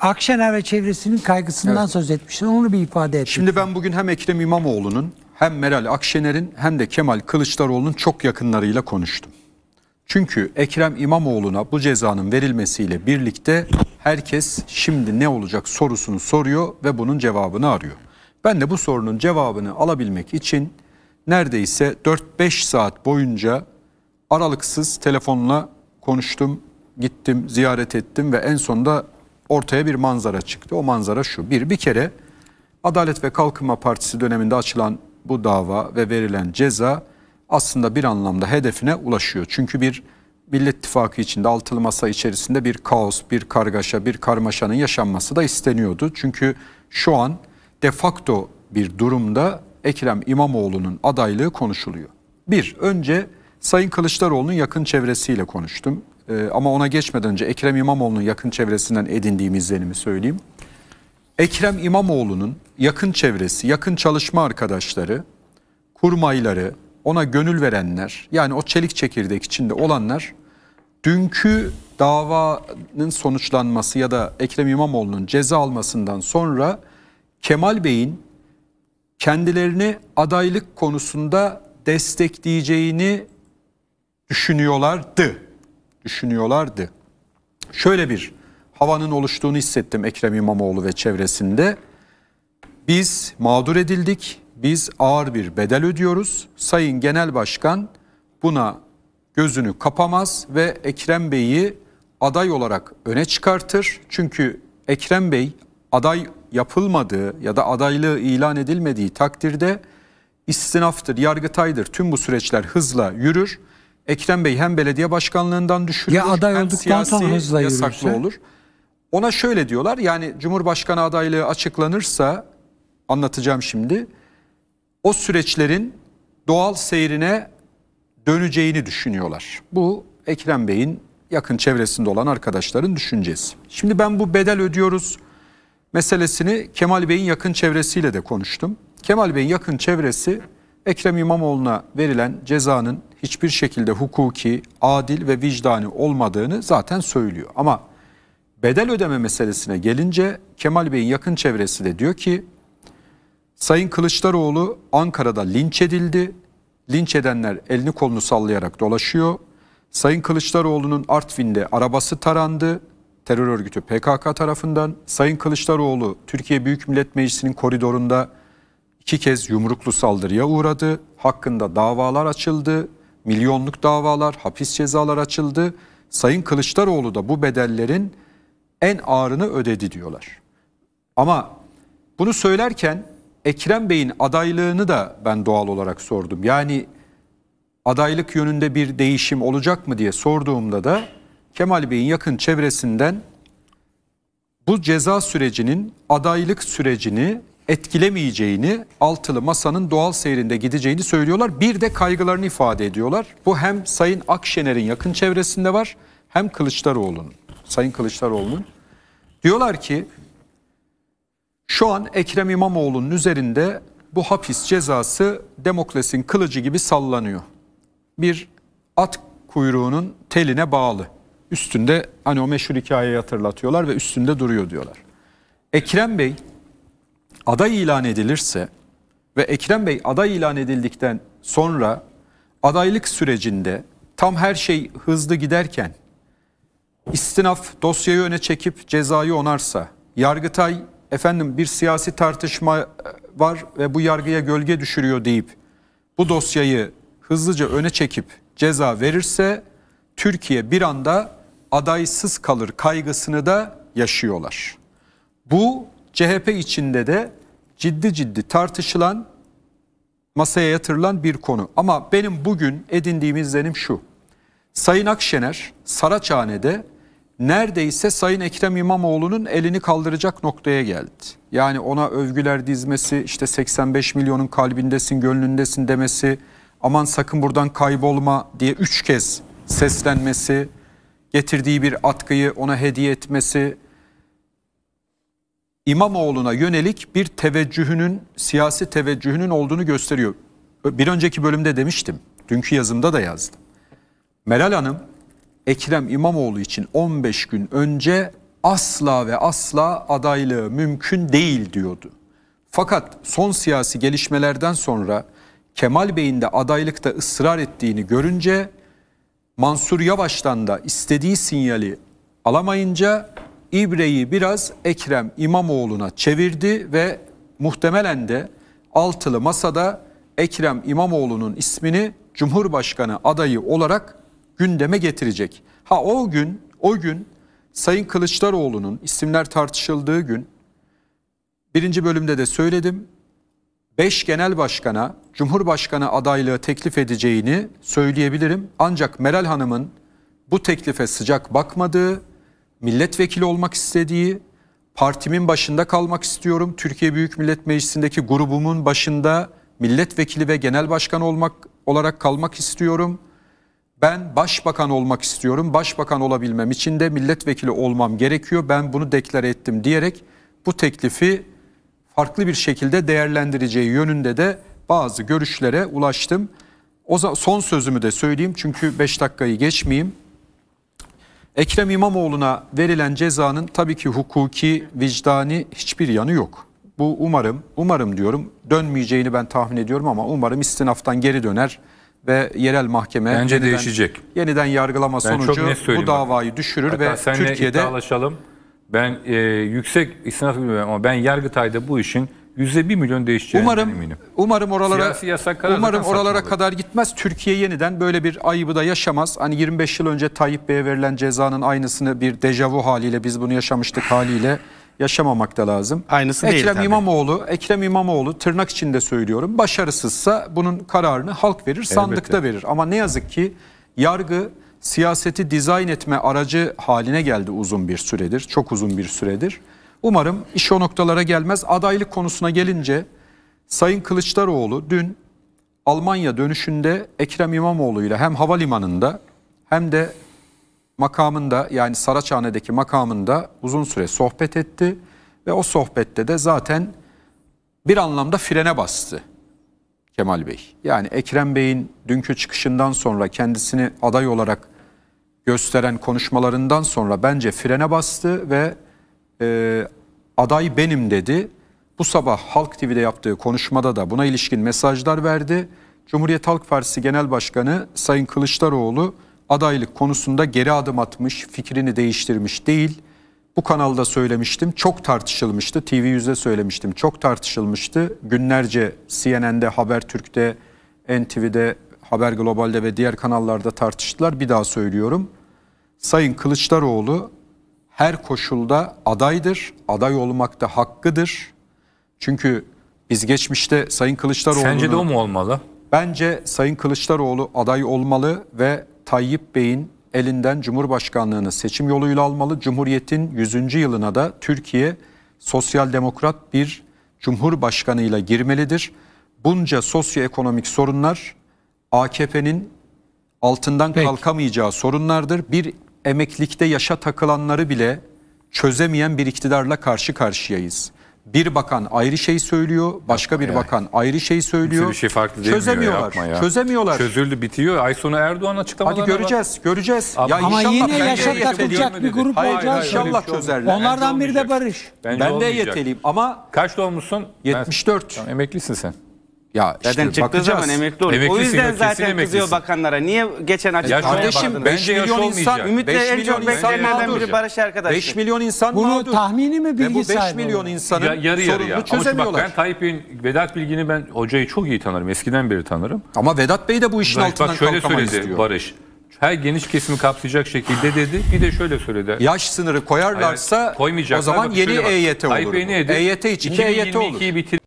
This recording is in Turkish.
Akşener ve çevresinin kaygısından evet. söz etmiştin. Onu bir ifade et. Şimdi ben bugün hem Ekrem İmamoğlu'nun hem Meral Akşener'in hem de Kemal Kılıçdaroğlu'nun çok yakınlarıyla konuştum. Çünkü Ekrem İmamoğlu'na bu cezanın verilmesiyle birlikte herkes şimdi ne olacak sorusunu soruyor ve bunun cevabını arıyor. Ben de bu sorunun cevabını alabilmek için neredeyse 4-5 saat boyunca aralıksız telefonla konuştum, gittim, ziyaret ettim ve en sonunda ortaya bir manzara çıktı. O manzara şu. Bir, bir kere Adalet ve Kalkınma Partisi döneminde açılan bu dava ve verilen ceza aslında bir anlamda hedefine ulaşıyor. Çünkü bir Millet İttifakı içinde altılı masa içerisinde bir kaos, bir kargaşa, bir karmaşanın yaşanması da isteniyordu. Çünkü şu an defakto bir durumda Ekrem İmamoğlu'nun adaylığı konuşuluyor. Bir, önce Sayın Kılıçdaroğlu'nun yakın çevresiyle konuştum e, ama ona geçmeden önce Ekrem İmamoğlu'nun yakın çevresinden edindiğim izlenimi söyleyeyim. Ekrem İmamoğlu'nun yakın çevresi, yakın çalışma arkadaşları, kurmayları, ona gönül verenler yani o çelik çekirdek içinde olanlar dünkü davanın sonuçlanması ya da Ekrem İmamoğlu'nun ceza almasından sonra Kemal Bey'in kendilerini adaylık konusunda destekleyeceğini düşünüyorlardı düşünüyorlardı. Şöyle bir havanın oluştuğunu hissettim Ekrem İmamoğlu ve çevresinde. Biz mağdur edildik, biz ağır bir bedel ödüyoruz. Sayın Genel Başkan buna gözünü kapamaz ve Ekrem Bey'i aday olarak öne çıkartır. Çünkü Ekrem Bey aday yapılmadığı ya da adaylığı ilan edilmediği takdirde istinaftır, yargıtaydır. Tüm bu süreçler hızla yürür. Ekrem Bey hem belediye başkanlığından düşürülür ya aday hem olduktan siyasi hızla yasaklı yürürse. olur. Ona şöyle diyorlar yani Cumhurbaşkanı adaylığı açıklanırsa anlatacağım şimdi o süreçlerin doğal seyrine döneceğini düşünüyorlar. Bu Ekrem Bey'in yakın çevresinde olan arkadaşların düşüncesi. Şimdi ben bu bedel ödüyoruz meselesini Kemal Bey'in yakın çevresiyle de konuştum. Kemal Bey'in yakın çevresi Ekrem İmamoğlu'na verilen cezanın hiçbir şekilde hukuki, adil ve vicdani olmadığını zaten söylüyor. Ama bedel ödeme meselesine gelince Kemal Bey'in yakın çevresi de diyor ki Sayın Kılıçdaroğlu Ankara'da linç edildi. Linç edenler elini kolunu sallayarak dolaşıyor. Sayın Kılıçdaroğlu'nun Artvin'de arabası tarandı terör örgütü PKK tarafından. Sayın Kılıçdaroğlu Türkiye Büyük Millet Meclisi'nin koridorunda iki kez yumruklu saldırıya uğradı, hakkında davalar açıldı, milyonluk davalar, hapis cezalar açıldı. Sayın Kılıçdaroğlu da bu bedellerin en ağırını ödedi diyorlar. Ama bunu söylerken Ekrem Bey'in adaylığını da ben doğal olarak sordum. Yani adaylık yönünde bir değişim olacak mı diye sorduğumda da Kemal Bey'in yakın çevresinden bu ceza sürecinin adaylık sürecini etkilemeyeceğini, altılı masanın doğal seyrinde gideceğini söylüyorlar. Bir de kaygılarını ifade ediyorlar. Bu hem Sayın Akşener'in yakın çevresinde var hem Kılıçdaroğlu'nun. Sayın Kılıçdaroğlu'nun. Diyorlar ki şu an Ekrem İmamoğlu'nun üzerinde bu hapis cezası demokrasinin kılıcı gibi sallanıyor. Bir at kuyruğunun teline bağlı. Üstünde hani o meşhur hikayeyi hatırlatıyorlar ve üstünde duruyor diyorlar. Ekrem Bey aday ilan edilirse ve Ekrem Bey aday ilan edildikten sonra adaylık sürecinde tam her şey hızlı giderken istinaf dosyayı öne çekip cezayı onarsa Yargıtay efendim bir siyasi tartışma e, var ve bu yargıya gölge düşürüyor deyip bu dosyayı hızlıca öne çekip ceza verirse Türkiye bir anda adaysız kalır kaygısını da yaşıyorlar. Bu CHP içinde de ciddi ciddi tartışılan, masaya yatırılan bir konu. Ama benim bugün edindiğim izlenim şu. Sayın Akşener Saraçhane'de neredeyse Sayın Ekrem İmamoğlu'nun elini kaldıracak noktaya geldi. Yani ona övgüler dizmesi, işte 85 milyonun kalbindesin, gönlündesin demesi, aman sakın buradan kaybolma diye üç kez seslenmesi, getirdiği bir atkıyı ona hediye etmesi, İmamoğlu'na yönelik bir teveccühünün, siyasi teveccühünün olduğunu gösteriyor. Bir önceki bölümde demiştim, dünkü yazımda da yazdım. Meral Hanım, Ekrem İmamoğlu için 15 gün önce asla ve asla adaylığı mümkün değil diyordu. Fakat son siyasi gelişmelerden sonra Kemal Bey'in de adaylıkta ısrar ettiğini görünce Mansur Yavaş'tan da istediği sinyali alamayınca İbre'yi biraz Ekrem İmamoğlu'na çevirdi ve muhtemelen de altılı masada Ekrem İmamoğlu'nun ismini Cumhurbaşkanı adayı olarak gündeme getirecek. Ha o gün o gün Sayın Kılıçdaroğlu'nun isimler tartışıldığı gün birinci bölümde de söyledim. beş genel başkana Cumhurbaşkanı adaylığı teklif edeceğini söyleyebilirim. Ancak Meral Hanım'ın bu teklife sıcak bakmadığı milletvekili olmak istediği, partimin başında kalmak istiyorum, Türkiye Büyük Millet Meclisi'ndeki grubumun başında milletvekili ve genel başkan olmak olarak kalmak istiyorum. Ben başbakan olmak istiyorum. Başbakan olabilmem için de milletvekili olmam gerekiyor. Ben bunu deklare ettim diyerek bu teklifi farklı bir şekilde değerlendireceği yönünde de bazı görüşlere ulaştım. O son sözümü de söyleyeyim çünkü 5 dakikayı geçmeyeyim. Ekrem İmamoğlu'na verilen cezanın tabii ki hukuki, vicdani hiçbir yanı yok. Bu umarım, umarım diyorum dönmeyeceğini ben tahmin ediyorum ama umarım istinaftan geri döner ve yerel mahkeme bence yeniden, değişecek. Yeniden yargılama ben sonucu bu davayı bak. düşürür Hatta ve Türkiye'de Ben e, yüksek istinaf bilmiyorum ama ben Yargıtay'da bu işin Yüzde bir milyon değişeceğinden umarım, eminim. Umarım oralara Siyasi yasaklara umarım oralara kadar gitmez. Türkiye yeniden böyle bir ayıbı da yaşamaz. Hani 25 yıl önce Tayyip Bey'e verilen cezanın aynısını bir dejavu haliyle biz bunu yaşamıştık haliyle yaşamamak da lazım. Aynısı Ekrem değil tabii. İmamoğlu, Ekrem İmamoğlu tırnak içinde söylüyorum. Başarısızsa bunun kararını halk verir, Elbette. sandıkta verir. Ama ne yazık ki yargı siyaseti dizayn etme aracı haline geldi uzun bir süredir. Çok uzun bir süredir. Umarım iş o noktalara gelmez. Adaylık konusuna gelince Sayın Kılıçdaroğlu dün Almanya dönüşünde Ekrem İmamoğlu ile hem havalimanında hem de makamında yani Saraçhane'deki makamında uzun süre sohbet etti ve o sohbette de zaten bir anlamda frene bastı Kemal Bey. Yani Ekrem Bey'in dünkü çıkışından sonra kendisini aday olarak gösteren konuşmalarından sonra bence frene bastı ve e, aday benim dedi. Bu sabah Halk TV'de yaptığı konuşmada da buna ilişkin mesajlar verdi. Cumhuriyet Halk Partisi Genel Başkanı Sayın Kılıçdaroğlu adaylık konusunda geri adım atmış, fikrini değiştirmiş değil. Bu kanalda söylemiştim, çok tartışılmıştı. TV yüzde söylemiştim, çok tartışılmıştı. Günlerce CNN'de, Habertürk'te, NTV'de, Haber Global'de ve diğer kanallarda tartıştılar. Bir daha söylüyorum. Sayın Kılıçdaroğlu her koşulda adaydır, aday olmakta hakkıdır. Çünkü biz geçmişte Sayın Kılıçdaroğlu Sence de o mu olmalı? Bence Sayın Kılıçdaroğlu aday olmalı ve Tayyip Bey'in elinden Cumhurbaşkanlığını seçim yoluyla almalı. Cumhuriyet'in 100. yılına da Türkiye sosyal demokrat bir cumhurbaşkanıyla girmelidir. Bunca sosyoekonomik sorunlar AKP'nin altından Peki. kalkamayacağı sorunlardır. Bir emeklilikte yaşa takılanları bile çözemeyen bir iktidarla karşı karşıyayız. Bir bakan ayrı şey söylüyor, başka yapma bir ya. bakan ayrı şey söylüyor. bir şey farklı Çözemiyorlar. Ya, Çözemiyorlar. Çözüldü bitiyor. Ay sonu Erdoğan açıklamaları. Hadi göreceğiz, bak. göreceğiz. Abi, ya ama yine yaşa takılacak bir grup hayır, olacak. Hayır, inşallah şey çözerler. Onlardan biri de Barış. Bence ben de olmayacak. yeteliyim ama Kaç doğmuşsun? 74. Tamam, emeklisin sen. Ya işte çıktığı bakacağız. zaman emekli olur. Emeklisin, o yüzden zaten kızıyor bakanlara. Niye geçen Ya açıklamaya kardeşim 5 milyon insan olmayacak. Ümit'le en milyon çok insan beklenenlerden mağdur. biri Barış arkadaş. 5 milyon insan Bunu mağdur. tahmini mi, bilgi Ve bu 5 milyon olan? insanın Ya, yarı sorununu yarıya. Ama bak ben Tayyip'in Vedat Bilgin'i ben hocayı çok iyi tanırım. Eskiden beri tanırım. Ama Vedat Bey de bu işin Barış, altından bak şöyle kalkamayız söyledi diyor. Barış. Her geniş kesimi kapsayacak şekilde dedi. Bir de şöyle söyledi. Yaş sınırı koyarlarsa Hayır, o zaman yeni şöyle EYT olur. Tayyip Bey dedi? EYT için de EYT olur. 2022'yi bitir-